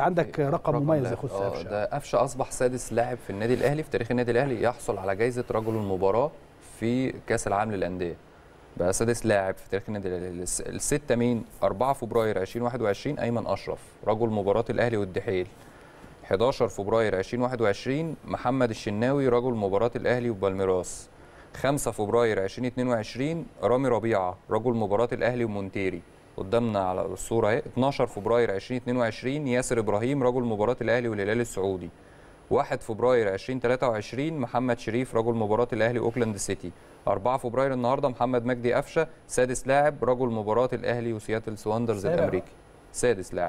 انت عندك إيه، رقم مميز يخص قفشه آه، ده قفشه اصبح سادس لاعب في النادي الاهلي في تاريخ النادي الاهلي يحصل على جائزه رجل المباراه في كاس العالم للانديه بقى سادس لاعب في تاريخ النادي الاهلي السته مين 4 فبراير 2021 ايمن اشرف رجل مباراه الاهلي والدحيل 11 فبراير 2021 محمد الشناوي رجل مباراه الاهلي وبالميراس 5 فبراير 2022 رامي ربيعه رجل مباراه الاهلي ومونتيري قدامنا على الصوره اهي 12 فبراير 2022 ياسر ابراهيم رجل مباراه الاهلي والهلال السعودي 1 فبراير 2023 محمد شريف رجل مباراه الاهلي اوكلاند سيتي 4 فبراير النهارده محمد مجدي قفشه سادس لاعب رجل مباراه الاهلي وسياتل سواندرز الامريكي سادس لاعب